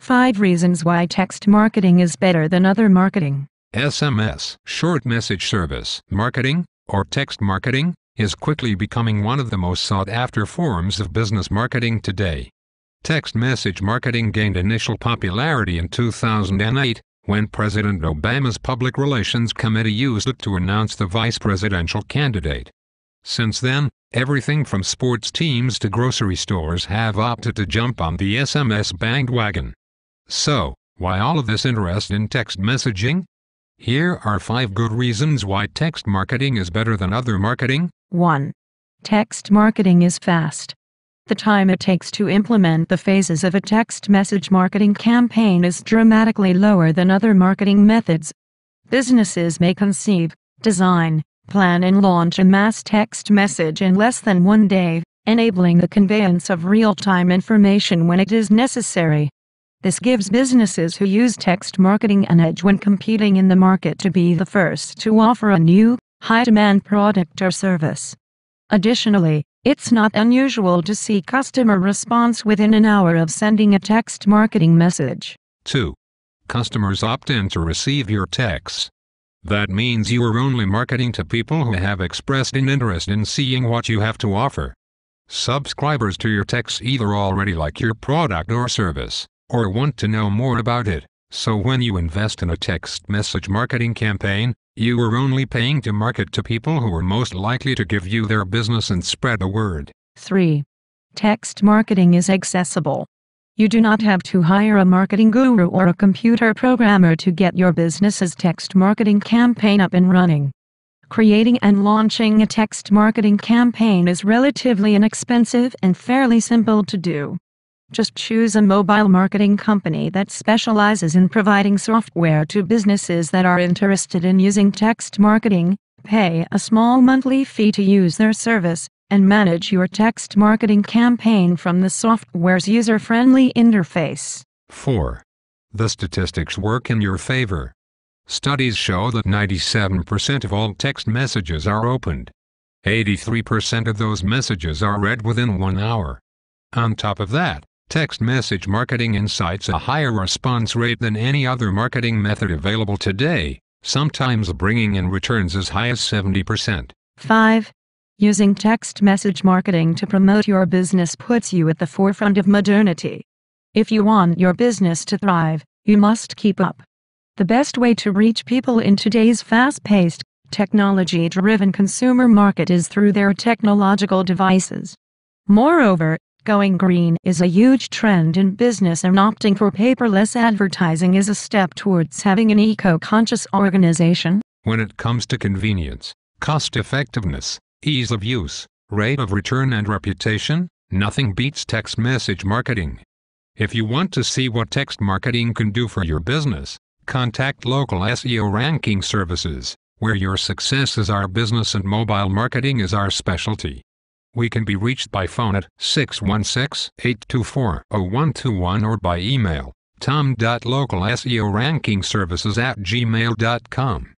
5 Reasons Why Text Marketing is Better Than Other Marketing. SMS, short message service, marketing, or text marketing, is quickly becoming one of the most sought after forms of business marketing today. Text message marketing gained initial popularity in 2008 when President Obama's Public Relations Committee used it to announce the vice presidential candidate. Since then, everything from sports teams to grocery stores have opted to jump on the SMS bandwagon. So, why all of this interest in text messaging? Here are 5 good reasons why text marketing is better than other marketing. 1. Text marketing is fast. The time it takes to implement the phases of a text message marketing campaign is dramatically lower than other marketing methods. Businesses may conceive, design, plan and launch a mass text message in less than one day, enabling the conveyance of real-time information when it is necessary. This gives businesses who use text marketing an edge when competing in the market to be the first to offer a new, high-demand product or service. Additionally, it's not unusual to see customer response within an hour of sending a text marketing message. 2. Customers opt in to receive your texts. That means you are only marketing to people who have expressed an interest in seeing what you have to offer. Subscribers to your texts either already like your product or service or want to know more about it. So when you invest in a text message marketing campaign, you are only paying to market to people who are most likely to give you their business and spread the word. 3. Text marketing is accessible. You do not have to hire a marketing guru or a computer programmer to get your business's text marketing campaign up and running. Creating and launching a text marketing campaign is relatively inexpensive and fairly simple to do. Just choose a mobile marketing company that specializes in providing software to businesses that are interested in using text marketing, pay a small monthly fee to use their service, and manage your text marketing campaign from the software's user-friendly interface. 4. The statistics work in your favor. Studies show that 97% of all text messages are opened. 83% of those messages are read within one hour. On top of that, Text message marketing incites a higher response rate than any other marketing method available today, sometimes bringing in returns as high as 70%. 5. Using text message marketing to promote your business puts you at the forefront of modernity. If you want your business to thrive, you must keep up. The best way to reach people in today's fast paced, technology driven consumer market is through their technological devices. Moreover, Going green is a huge trend in business and opting for paperless advertising is a step towards having an eco-conscious organization. When it comes to convenience, cost effectiveness, ease of use, rate of return and reputation, nothing beats text message marketing. If you want to see what text marketing can do for your business, contact local SEO ranking services, where your success is our business and mobile marketing is our specialty. We can be reached by phone at 616-824-0121 or by email tom.localseorankingservices at gmail.com.